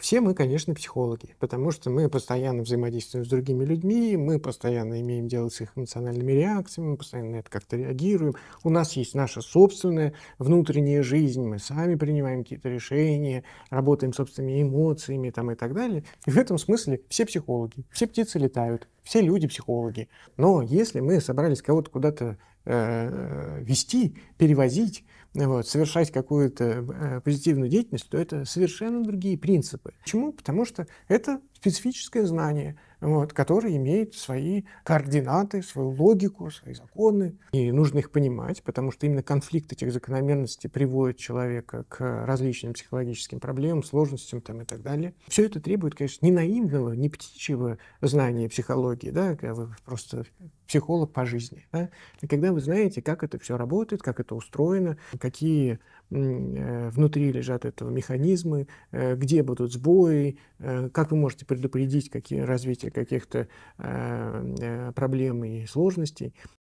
Все мы, конечно, психологи, потому что мы постоянно взаимодействуем с другими людьми, мы постоянно имеем дело с их эмоциональными реакциями, мы постоянно на это как-то реагируем. У нас есть наша собственная внутренняя жизнь, мы сами принимаем какие-то решения, работаем собственными эмоциями там, и так далее. И в этом смысле все психологи, все птицы летают, все люди психологи. Но если мы собрались кого-то куда-то э, вести, перевозить, вот, совершать какую-то э, позитивную деятельность, то это совершенно другие принципы. Почему? Потому что это специфическое знание – вот, который имеет свои координаты, свою логику, свои законы. И нужно их понимать, потому что именно конфликт этих закономерностей приводит человека к различным психологическим проблемам, сложностям там, и так далее. Все это требует, конечно, не наивного, не птичьего знания психологии, да, когда вы просто психолог по жизни. Да? И когда вы знаете, как это все работает, как это устроено, какие э, внутри лежат этого механизмы, э, где будут сбои, э, как вы можете предупредить какие развитие каких-то э, э, проблем и сложностей,